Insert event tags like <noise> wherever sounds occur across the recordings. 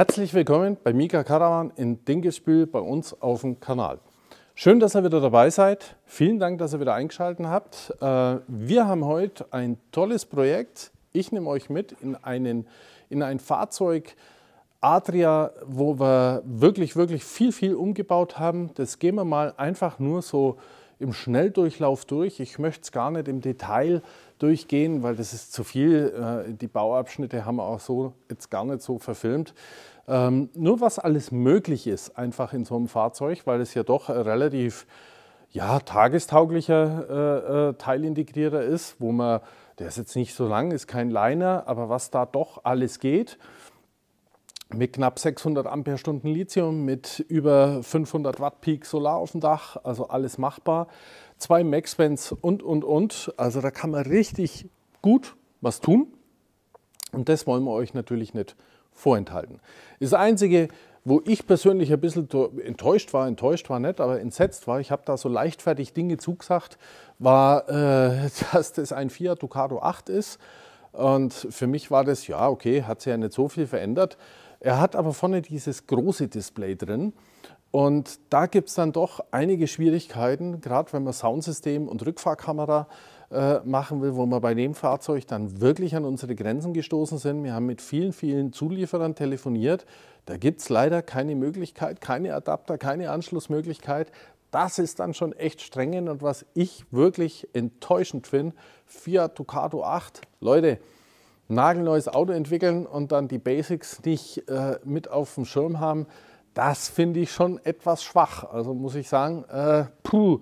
Herzlich willkommen bei Mika Karawan in Dingesbühl bei uns auf dem Kanal. Schön, dass ihr wieder dabei seid. Vielen Dank, dass ihr wieder eingeschaltet habt. Äh, wir haben heute ein tolles Projekt. Ich nehme euch mit in, einen, in ein Fahrzeug Adria, wo wir wirklich, wirklich viel, viel umgebaut haben. Das gehen wir mal einfach nur so im Schnelldurchlauf durch. Ich möchte es gar nicht im Detail durchgehen, weil das ist zu viel. Äh, die Bauabschnitte haben wir auch so jetzt gar nicht so verfilmt. Ähm, nur was alles möglich ist, einfach in so einem Fahrzeug, weil es ja doch relativ ja, tagestauglicher äh, äh Teilintegrierter ist, wo man, der ist jetzt nicht so lang, ist kein Liner, aber was da doch alles geht, mit knapp 600 Ampere-Stunden Lithium, mit über 500 Watt Peak Solar auf dem Dach, also alles machbar. Zwei Maxvents und, und, und. Also da kann man richtig gut was tun. Und das wollen wir euch natürlich nicht vorenthalten. Das Einzige, wo ich persönlich ein bisschen enttäuscht war, enttäuscht war nicht, aber entsetzt war, ich habe da so leichtfertig Dinge zugesagt, war, äh, <laughs> dass das ein Fiat Ducato 8 ist. Und für mich war das, ja, okay, hat sich ja nicht so viel verändert. Er hat aber vorne dieses große Display drin. Und da gibt es dann doch einige Schwierigkeiten, gerade wenn man Soundsystem und Rückfahrkamera äh, machen will, wo wir bei dem Fahrzeug dann wirklich an unsere Grenzen gestoßen sind. Wir haben mit vielen, vielen Zulieferern telefoniert. Da gibt es leider keine Möglichkeit, keine Adapter, keine Anschlussmöglichkeit. Das ist dann schon echt strengend und was ich wirklich enttäuschend finde, Fiat Ducato 8, Leute, nagelneues Auto entwickeln und dann die Basics nicht äh, mit auf dem Schirm haben, das finde ich schon etwas schwach. Also muss ich sagen, äh, puh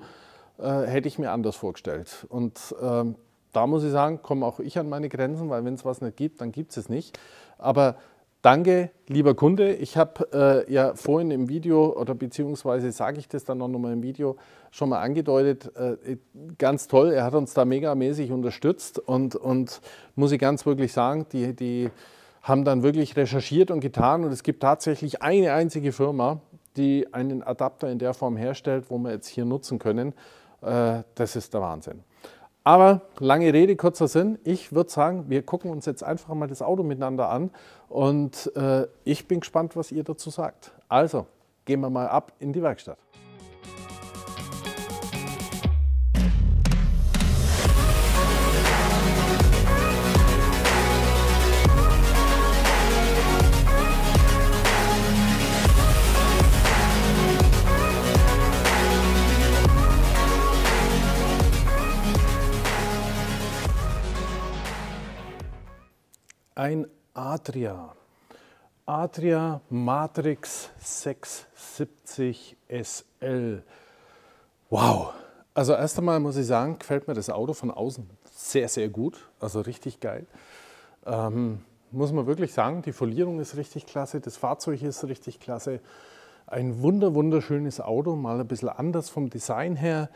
äh, hätte ich mir anders vorgestellt. Und ähm, da muss ich sagen, komme auch ich an meine Grenzen, weil wenn es was nicht gibt, dann gibt es es nicht. Aber danke, lieber Kunde. Ich habe äh, ja vorhin im Video oder beziehungsweise sage ich das dann auch nochmal im Video schon mal angedeutet. Äh, ganz toll, er hat uns da megamäßig unterstützt und, und muss ich ganz wirklich sagen, die, die haben dann wirklich recherchiert und getan und es gibt tatsächlich eine einzige Firma, die einen Adapter in der Form herstellt, wo wir jetzt hier nutzen können. Äh, das ist der Wahnsinn. Aber lange Rede, kurzer Sinn. Ich würde sagen, wir gucken uns jetzt einfach mal das Auto miteinander an und äh, ich bin gespannt, was ihr dazu sagt. Also, gehen wir mal ab in die Werkstatt. ein Adria. Adria Matrix 670 SL. Wow! Also erst einmal muss ich sagen, gefällt mir das Auto von außen sehr, sehr gut. Also richtig geil. Ähm, muss man wirklich sagen, die Folierung ist richtig klasse, das Fahrzeug ist richtig klasse. Ein wunder, wunderschönes Auto, mal ein bisschen anders vom Design her.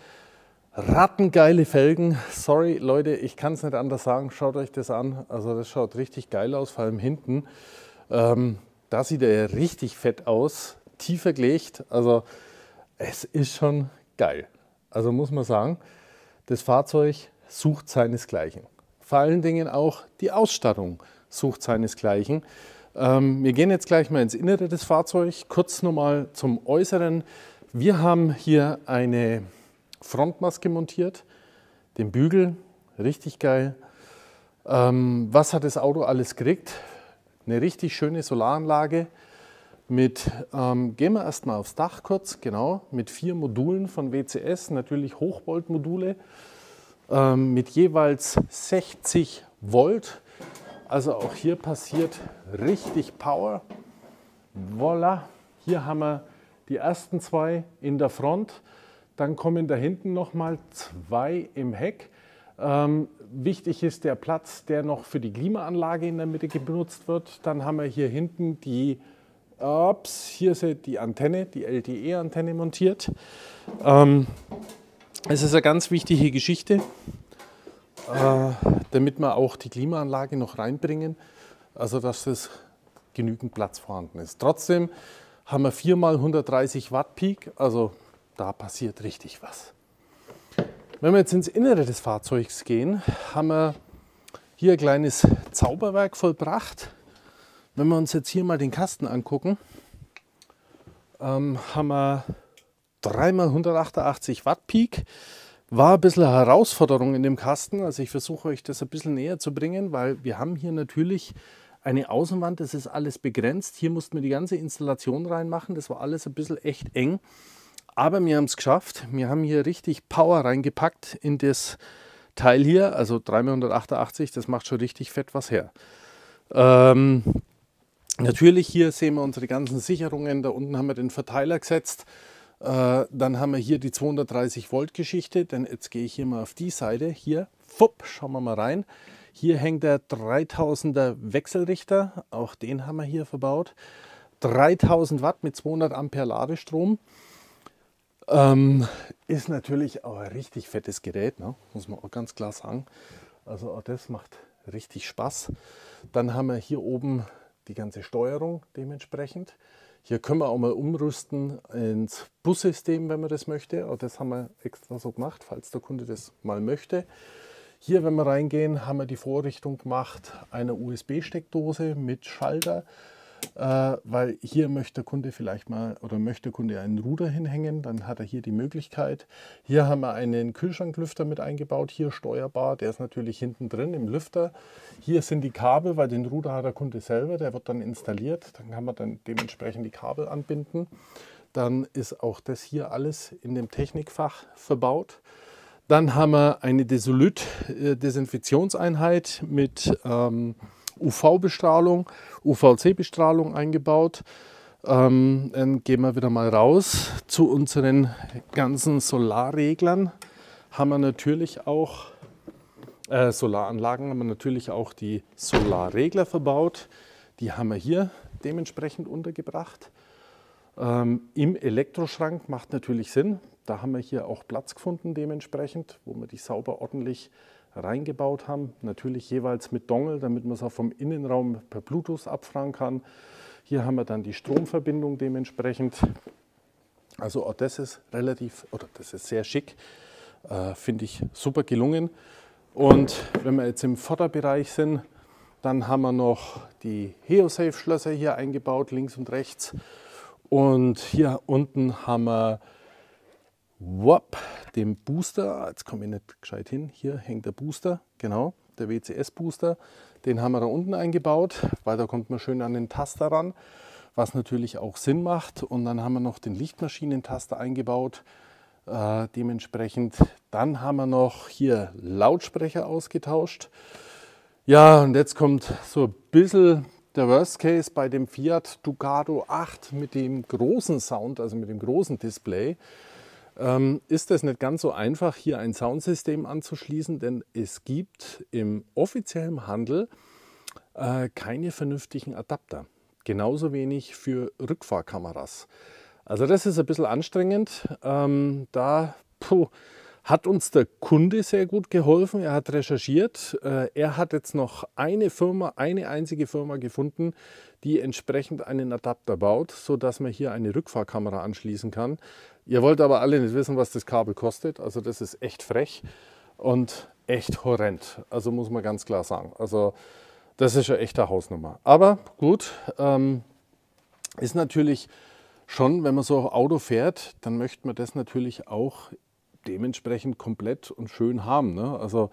Rattengeile Felgen. Sorry, Leute, ich kann es nicht anders sagen. Schaut euch das an. Also das schaut richtig geil aus, vor allem hinten. Ähm, da sieht er richtig fett aus, tiefer gelegt. Also es ist schon geil. Also muss man sagen, das Fahrzeug sucht seinesgleichen. Vor allen Dingen auch die Ausstattung sucht seinesgleichen. Ähm, wir gehen jetzt gleich mal ins Innere des Fahrzeugs. Kurz nochmal zum Äußeren. Wir haben hier eine Frontmaske montiert, den Bügel, richtig geil. Ähm, was hat das Auto alles gekriegt? Eine richtig schöne Solaranlage mit, ähm, gehen wir erstmal aufs Dach kurz, genau, mit vier Modulen von WCS, natürlich Hochvoltmodule, ähm, mit jeweils 60 Volt. Also auch hier passiert richtig Power. Voila, hier haben wir die ersten zwei in der Front. Dann kommen da hinten nochmal zwei im Heck. Ähm, wichtig ist der Platz, der noch für die Klimaanlage in der Mitte benutzt wird. Dann haben wir hier hinten die, ups, hier seht die Antenne, die LTE-Antenne montiert. Ähm, es ist eine ganz wichtige Geschichte, äh, damit wir auch die Klimaanlage noch reinbringen, also dass es genügend Platz vorhanden ist. Trotzdem haben wir 4 mal 130 Watt Peak, also da passiert richtig was. Wenn wir jetzt ins Innere des Fahrzeugs gehen, haben wir hier ein kleines Zauberwerk vollbracht. Wenn wir uns jetzt hier mal den Kasten angucken, ähm, haben wir 3x188 Watt Peak. War ein bisschen eine Herausforderung in dem Kasten. Also ich versuche euch das ein bisschen näher zu bringen, weil wir haben hier natürlich eine Außenwand, das ist alles begrenzt. Hier mussten wir die ganze Installation reinmachen. Das war alles ein bisschen echt eng. Aber wir haben es geschafft. Wir haben hier richtig Power reingepackt in das Teil hier. Also 388, das macht schon richtig fett was her. Ähm, natürlich hier sehen wir unsere ganzen Sicherungen. Da unten haben wir den Verteiler gesetzt. Äh, dann haben wir hier die 230 Volt Geschichte. Denn jetzt gehe ich hier mal auf die Seite. Hier, fupp, schauen wir mal rein. Hier hängt der 3000er Wechselrichter. Auch den haben wir hier verbaut. 3000 Watt mit 200 Ampere Ladestrom. Ähm, ist natürlich auch ein richtig fettes Gerät, ne? muss man auch ganz klar sagen. Also auch das macht richtig Spaß. Dann haben wir hier oben die ganze Steuerung dementsprechend. Hier können wir auch mal umrüsten ins Bussystem, wenn man das möchte. Auch das haben wir extra so gemacht, falls der Kunde das mal möchte. Hier, wenn wir reingehen, haben wir die Vorrichtung gemacht eine USB-Steckdose mit Schalter. Äh, weil hier möchte der Kunde vielleicht mal oder möchte der Kunde einen Ruder hinhängen, dann hat er hier die Möglichkeit. Hier haben wir einen Kühlschranklüfter mit eingebaut, hier steuerbar, der ist natürlich hinten drin im Lüfter. Hier sind die Kabel, weil den Ruder hat der Kunde selber, der wird dann installiert, dann kann man dann dementsprechend die Kabel anbinden. Dann ist auch das hier alles in dem Technikfach verbaut. Dann haben wir eine desolyt äh, desinfektionseinheit mit ähm, UV-Bestrahlung, UVC-Bestrahlung eingebaut. Ähm, dann gehen wir wieder mal raus zu unseren ganzen Solarreglern. Haben wir natürlich auch äh, Solaranlagen, haben wir natürlich auch die Solarregler verbaut. Die haben wir hier dementsprechend untergebracht. Ähm, Im Elektroschrank macht natürlich Sinn. Da haben wir hier auch Platz gefunden dementsprechend, wo wir die sauber ordentlich reingebaut haben. Natürlich jeweils mit Dongle, damit man es auch vom Innenraum per Bluetooth abfragen kann. Hier haben wir dann die Stromverbindung dementsprechend. Also auch das ist relativ, oder das ist sehr schick, äh, finde ich super gelungen. Und wenn wir jetzt im Vorderbereich sind, dann haben wir noch die HeoSafe-Schlösser hier eingebaut, links und rechts. Und hier unten haben wir Wop, dem Booster. Jetzt komme ich nicht gescheit hin. Hier hängt der Booster, genau, der WCS-Booster. Den haben wir da unten eingebaut, weil da kommt man schön an den Taster ran, was natürlich auch Sinn macht. Und dann haben wir noch den Lichtmaschinentaster eingebaut. Äh, dementsprechend, dann haben wir noch hier Lautsprecher ausgetauscht. Ja, und jetzt kommt so ein bisschen der Worst Case bei dem Fiat Ducato 8 mit dem großen Sound, also mit dem großen Display ähm, ist es nicht ganz so einfach, hier ein Soundsystem anzuschließen, denn es gibt im offiziellen Handel äh, keine vernünftigen Adapter. Genauso wenig für Rückfahrkameras. Also das ist ein bisschen anstrengend. Ähm, da puh, hat uns der Kunde sehr gut geholfen. Er hat recherchiert. Äh, er hat jetzt noch eine Firma, eine einzige Firma gefunden, die entsprechend einen Adapter baut, sodass man hier eine Rückfahrkamera anschließen kann. Ihr wollt aber alle nicht wissen, was das Kabel kostet. Also das ist echt frech und echt horrend. Also muss man ganz klar sagen. Also das ist eine echte Hausnummer. Aber gut, ähm, ist natürlich schon, wenn man so ein Auto fährt, dann möchte man das natürlich auch dementsprechend komplett und schön haben. Ne? Also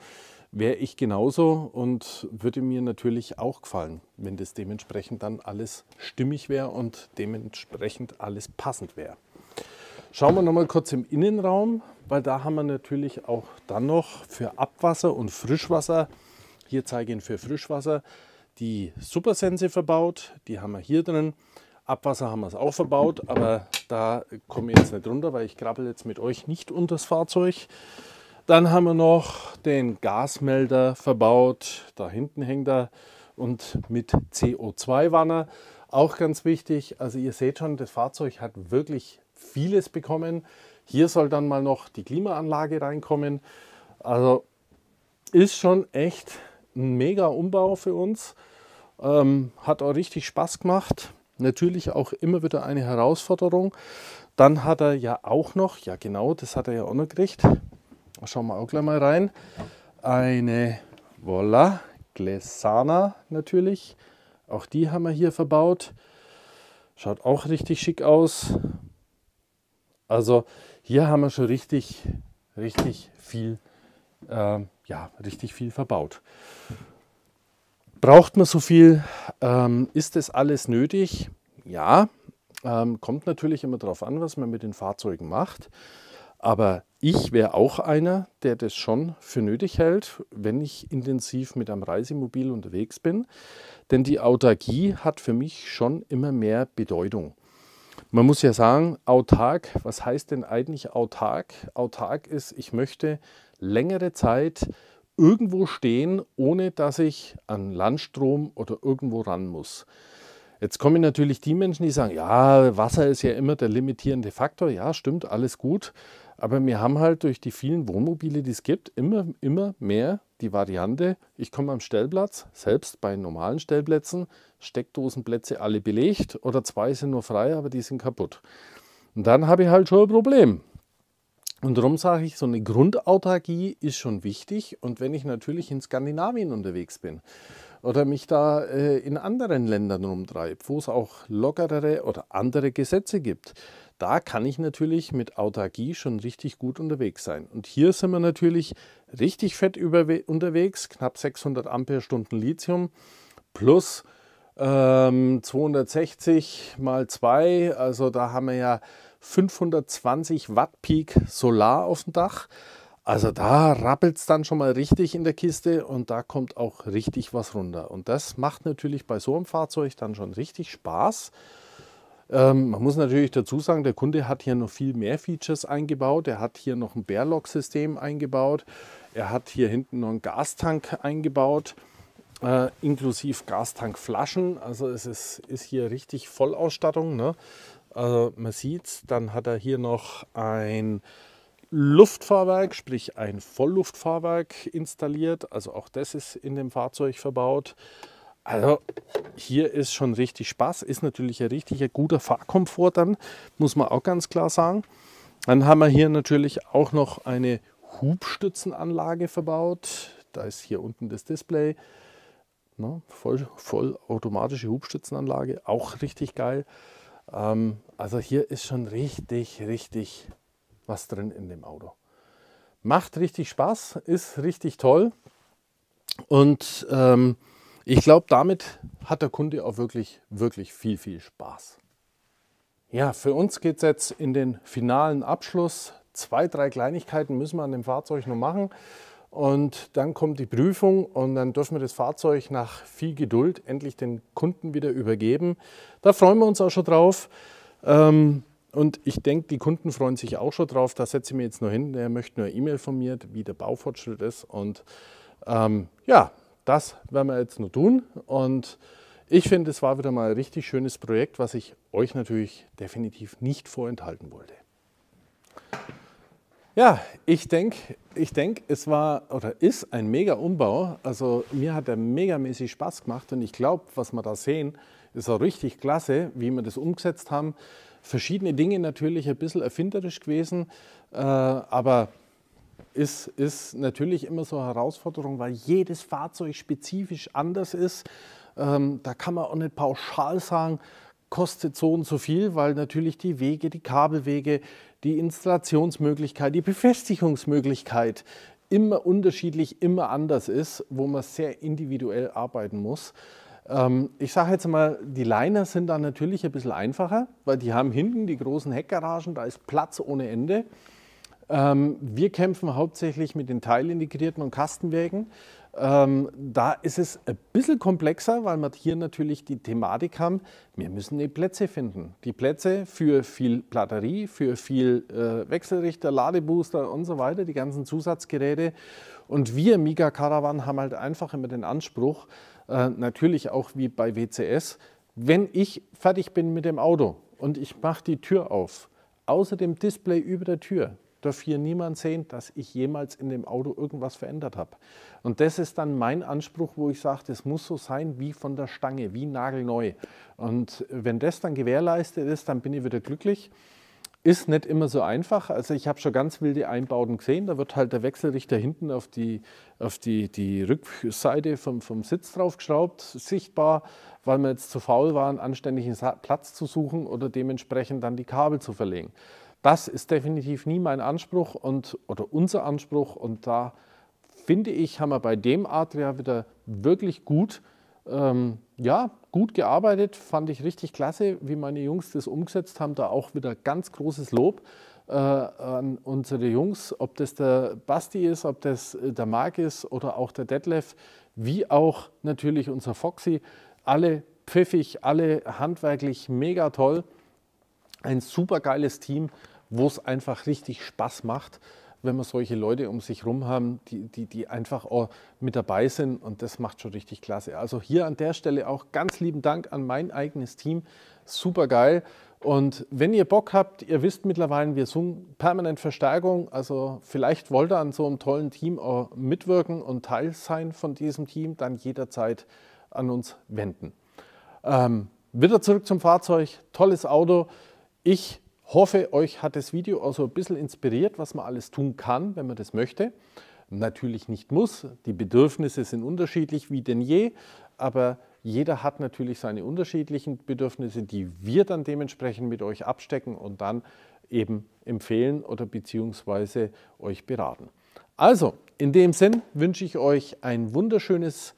wäre ich genauso und würde mir natürlich auch gefallen, wenn das dementsprechend dann alles stimmig wäre und dementsprechend alles passend wäre. Schauen wir nochmal kurz im Innenraum, weil da haben wir natürlich auch dann noch für Abwasser und Frischwasser, hier zeige ich Ihnen für Frischwasser, die Supersense verbaut, die haben wir hier drin. Abwasser haben wir es auch verbaut, aber da komme ich jetzt nicht runter, weil ich krabbel jetzt mit euch nicht unter das Fahrzeug. Dann haben wir noch den Gasmelder verbaut. Da hinten hängt er und mit CO2-Wanner. Auch ganz wichtig, also ihr seht schon, das Fahrzeug hat wirklich vieles bekommen. Hier soll dann mal noch die Klimaanlage reinkommen. Also ist schon echt ein mega Umbau für uns. Ähm, hat auch richtig Spaß gemacht natürlich auch immer wieder eine Herausforderung. Dann hat er ja auch noch, ja genau, das hat er ja auch noch gekriegt. Schauen wir auch gleich mal rein. Eine, voilà, Glesana natürlich. Auch die haben wir hier verbaut. Schaut auch richtig schick aus. Also hier haben wir schon richtig, richtig viel, äh, ja, richtig viel verbaut. Braucht man so viel? Ähm, ist das alles nötig? Ja, ähm, kommt natürlich immer darauf an, was man mit den Fahrzeugen macht. Aber ich wäre auch einer, der das schon für nötig hält, wenn ich intensiv mit einem Reisemobil unterwegs bin. Denn die Autarkie hat für mich schon immer mehr Bedeutung. Man muss ja sagen, autark, was heißt denn eigentlich autark? Autark ist, ich möchte längere Zeit irgendwo stehen, ohne dass ich an Landstrom oder irgendwo ran muss. Jetzt kommen natürlich die Menschen, die sagen, ja, Wasser ist ja immer der limitierende Faktor. Ja, stimmt, alles gut. Aber wir haben halt durch die vielen Wohnmobile, die es gibt, immer, immer mehr die Variante, ich komme am Stellplatz, selbst bei normalen Stellplätzen, Steckdosenplätze alle belegt oder zwei sind nur frei, aber die sind kaputt. Und dann habe ich halt schon ein Problem. Und darum sage ich, so eine Grundautarkie ist schon wichtig. Und wenn ich natürlich in Skandinavien unterwegs bin oder mich da äh, in anderen Ländern rumtreibe, wo es auch lockerere oder andere Gesetze gibt, da kann ich natürlich mit Autarkie schon richtig gut unterwegs sein. Und hier sind wir natürlich richtig fett unterwegs, knapp 600 Ampere-Stunden Lithium plus ähm, 260 mal 2, also da haben wir ja 520 Watt Peak Solar auf dem Dach. Also da rappelt es dann schon mal richtig in der Kiste und da kommt auch richtig was runter. Und das macht natürlich bei so einem Fahrzeug dann schon richtig Spaß. Ähm, man muss natürlich dazu sagen, der Kunde hat hier noch viel mehr Features eingebaut. Er hat hier noch ein Bearlock-System eingebaut. Er hat hier hinten noch einen Gastank eingebaut, äh, inklusive Gastankflaschen. Also es ist, ist hier richtig Vollausstattung. Ne? Also man sieht es, dann hat er hier noch ein Luftfahrwerk, sprich ein Vollluftfahrwerk installiert. Also auch das ist in dem Fahrzeug verbaut. Also hier ist schon richtig Spaß, ist natürlich ein richtiger guter Fahrkomfort dann, muss man auch ganz klar sagen. Dann haben wir hier natürlich auch noch eine Hubstützenanlage verbaut. Da ist hier unten das Display. Ne, voll, voll automatische Hubstützenanlage, auch richtig geil. Ähm, also hier ist schon richtig, richtig was drin in dem Auto. Macht richtig Spaß, ist richtig toll. Und ähm, ich glaube, damit hat der Kunde auch wirklich, wirklich viel, viel Spaß. Ja, für uns geht es jetzt in den finalen Abschluss. Zwei, drei Kleinigkeiten müssen wir an dem Fahrzeug noch machen. Und dann kommt die Prüfung und dann dürfen wir das Fahrzeug nach viel Geduld endlich den Kunden wieder übergeben. Da freuen wir uns auch schon drauf. Ähm, und ich denke, die Kunden freuen sich auch schon drauf. Da setze ich mir jetzt nur hin. Der möchte nur E-Mail von mir, wie der Baufortschritt ist. Und ähm, ja, das werden wir jetzt nur tun. Und ich finde, es war wieder mal ein richtig schönes Projekt, was ich euch natürlich definitiv nicht vorenthalten wollte. Ja, ich denke, ich denk, es war oder ist ein mega Umbau. Also mir hat er megamäßig Spaß gemacht und ich glaube, was wir da sehen, ist auch richtig klasse, wie wir das umgesetzt haben. Verschiedene Dinge natürlich ein bisschen erfinderisch gewesen, äh, aber ist, ist natürlich immer so eine Herausforderung, weil jedes Fahrzeug spezifisch anders ist. Ähm, da kann man auch nicht pauschal sagen, kostet so und so viel, weil natürlich die Wege, die Kabelwege, die Installationsmöglichkeit, die Befestigungsmöglichkeit immer unterschiedlich, immer anders ist, wo man sehr individuell arbeiten muss. Ähm, ich sage jetzt mal, die Liner sind da natürlich ein bisschen einfacher, weil die haben hinten die großen Heckgaragen, da ist Platz ohne Ende. Ähm, wir kämpfen hauptsächlich mit den teilintegrierten und Kastenwerken. Ähm, da ist es ein bisschen komplexer, weil wir hier natürlich die Thematik haben, wir müssen die Plätze finden. Die Plätze für viel Platterie, für viel äh, Wechselrichter, Ladebooster und so weiter, die ganzen Zusatzgeräte. Und wir, Miga Caravan, haben halt einfach immer den Anspruch, äh, natürlich auch wie bei WCS, wenn ich fertig bin mit dem Auto und ich mache die Tür auf, außer dem Display über der Tür, darf hier niemand sehen, dass ich jemals in dem Auto irgendwas verändert habe. Und das ist dann mein Anspruch, wo ich sage, das muss so sein wie von der Stange, wie nagelneu. Und wenn das dann gewährleistet ist, dann bin ich wieder glücklich. Ist nicht immer so einfach. Also ich habe schon ganz wilde Einbauten gesehen. Da wird halt der Wechselrichter hinten auf die, auf die, die Rückseite vom, vom Sitz draufgeschraubt, sichtbar, weil wir jetzt zu faul waren, anständigen Platz zu suchen oder dementsprechend dann die Kabel zu verlegen. Das ist definitiv nie mein Anspruch und, oder unser Anspruch. Und da finde ich, haben wir bei dem Adria wieder wirklich gut, ähm, ja, gut gearbeitet. Fand ich richtig klasse, wie meine Jungs das umgesetzt haben. Da auch wieder ganz großes Lob äh, an unsere Jungs, ob das der Basti ist, ob das äh, der Marc ist oder auch der Detlef, wie auch natürlich unser Foxy. Alle pfiffig, alle handwerklich mega toll. Ein super geiles Team wo es einfach richtig Spaß macht, wenn man solche Leute um sich rum haben, die, die, die einfach mit dabei sind und das macht schon richtig klasse. Also hier an der Stelle auch ganz lieben Dank an mein eigenes Team. Super geil. Und wenn ihr Bock habt, ihr wisst mittlerweile, wir suchen permanent Verstärkung. Also vielleicht wollt ihr an so einem tollen Team auch mitwirken und Teil sein von diesem Team, dann jederzeit an uns wenden. Ähm, wieder zurück zum Fahrzeug. Tolles Auto. Ich Hoffe, euch hat das Video auch so ein bisschen inspiriert, was man alles tun kann, wenn man das möchte. Natürlich nicht muss, die Bedürfnisse sind unterschiedlich wie denn je, aber jeder hat natürlich seine unterschiedlichen Bedürfnisse, die wir dann dementsprechend mit euch abstecken und dann eben empfehlen oder beziehungsweise euch beraten. Also, in dem Sinn wünsche ich euch ein wunderschönes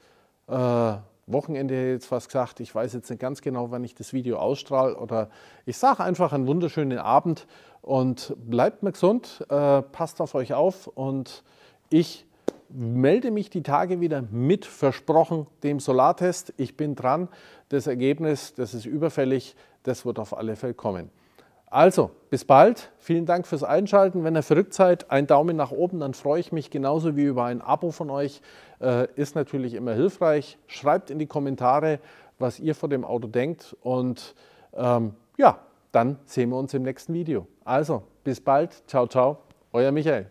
äh, Wochenende jetzt fast gesagt, ich weiß jetzt nicht ganz genau, wann ich das Video ausstrahle oder ich sage einfach einen wunderschönen Abend und bleibt mir gesund, äh, passt auf euch auf und ich melde mich die Tage wieder mit versprochen dem Solartest. Ich bin dran. Das Ergebnis, das ist überfällig, das wird auf alle Fälle kommen. Also, bis bald. Vielen Dank fürs Einschalten. Wenn ihr verrückt seid, ein Daumen nach oben, dann freue ich mich genauso wie über ein Abo von euch. Äh, ist natürlich immer hilfreich. Schreibt in die Kommentare, was ihr von dem Auto denkt und ähm, ja, dann sehen wir uns im nächsten Video. Also, bis bald. Ciao, ciao. Euer Michael.